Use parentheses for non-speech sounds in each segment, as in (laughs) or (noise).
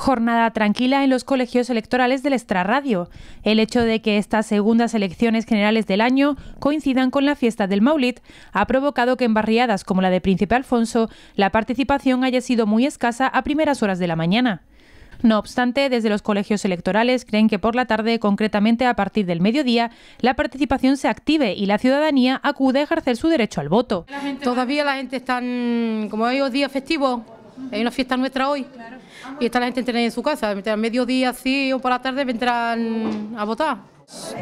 jornada tranquila en los colegios electorales del extrarradio. El hecho de que estas segundas elecciones generales del año coincidan con la fiesta del Maulid ha provocado que en barriadas como la de Príncipe Alfonso la participación haya sido muy escasa a primeras horas de la mañana. No obstante, desde los colegios electorales creen que por la tarde, concretamente a partir del mediodía, la participación se active y la ciudadanía acude a ejercer su derecho al voto. Todavía la gente está, como es día festivo. Hay una fiesta nuestra hoy y está la gente entrenando en su casa. A mediodía sí o por la tarde vendrán a votar.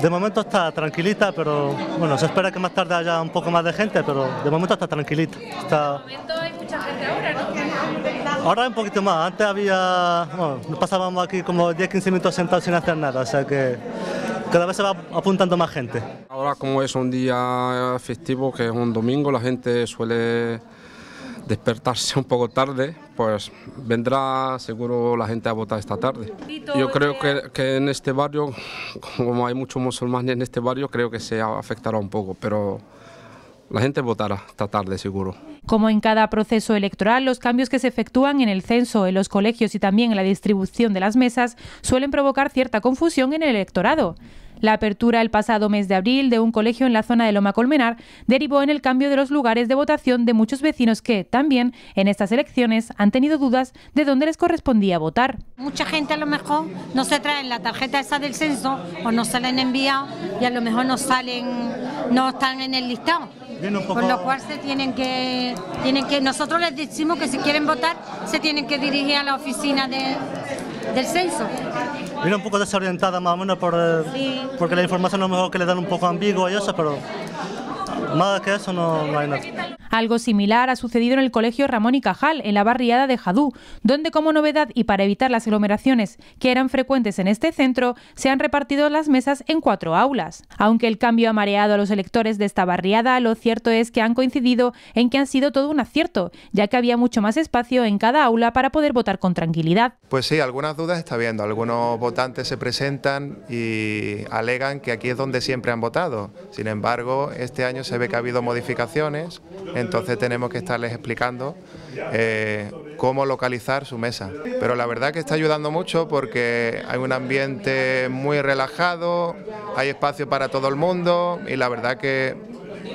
De momento está tranquilita, pero bueno, se espera que más tarde haya un poco más de gente, pero de momento está tranquilita. De momento hay mucha gente ahora, ¿no? Ahora hay un poquito más, antes había, bueno, pasábamos aquí como 10-15 minutos sentados sin hacer nada, o sea que cada vez se va apuntando más gente. Ahora como es un día festivo, que es un domingo, la gente suele despertarse un poco tarde, pues vendrá seguro la gente a votar esta tarde. Yo creo que, que en este barrio, como hay muchos musulmanes en este barrio, creo que se afectará un poco, pero la gente votará esta tarde seguro. Como en cada proceso electoral, los cambios que se efectúan en el censo, en los colegios y también en la distribución de las mesas suelen provocar cierta confusión en el electorado. La apertura el pasado mes de abril de un colegio en la zona de Loma Colmenar derivó en el cambio de los lugares de votación de muchos vecinos que, también, en estas elecciones han tenido dudas de dónde les correspondía votar. Mucha gente a lo mejor no se trae la tarjeta esa del censo o no se la han enviado y a lo mejor no salen, no están en el listado. Por lo cual se tienen que, tienen que, nosotros les decimos que si quieren votar se tienen que dirigir a la oficina de, del censo. Viene un poco desorientada más o menos por, eh, porque la información a lo mejor que le dan un poco ambigua y eso, pero algo similar ha sucedido en el Colegio Ramón y Cajal, en la barriada de Jadú, donde como novedad y para evitar las aglomeraciones que eran frecuentes en este centro, se han repartido las mesas en cuatro aulas. Aunque el cambio ha mareado a los electores de esta barriada, lo cierto es que han coincidido en que han sido todo un acierto, ya que había mucho más espacio en cada aula para poder votar con tranquilidad. Pues sí, algunas dudas está viendo. Algunos votantes se presentan y alegan que aquí es donde siempre han votado. Sin embargo, este año se ve que ha habido modificaciones, entonces tenemos que estarles explicando eh, cómo localizar su mesa. Pero la verdad que está ayudando mucho porque hay un ambiente muy relajado, hay espacio para todo el mundo y la verdad que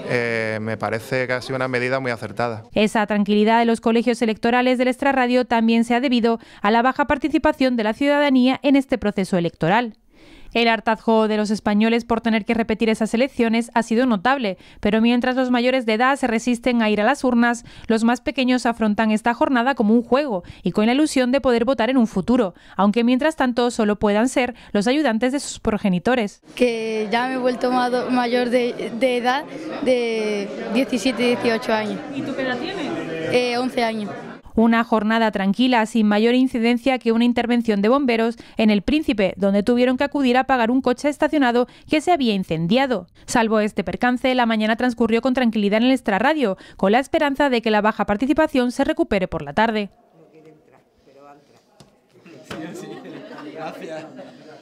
eh, me parece que ha sido una medida muy acertada. Esa tranquilidad de los colegios electorales del extrarradio también se ha debido a la baja participación de la ciudadanía en este proceso electoral. El hartazgo de los españoles por tener que repetir esas elecciones ha sido notable, pero mientras los mayores de edad se resisten a ir a las urnas, los más pequeños afrontan esta jornada como un juego y con la ilusión de poder votar en un futuro, aunque mientras tanto solo puedan ser los ayudantes de sus progenitores. Que ya me he vuelto mayor de, edad de 17, 18 años. ¿Y tú qué edad tienes? 11 años. Una jornada tranquila, sin mayor incidencia que una intervención de bomberos en El Príncipe, donde tuvieron que acudir a apagar un coche estacionado que se había incendiado. Salvo este percance, la mañana transcurrió con tranquilidad en el extrarradio, con la esperanza de que la baja participación se recupere por la tarde. (laughs)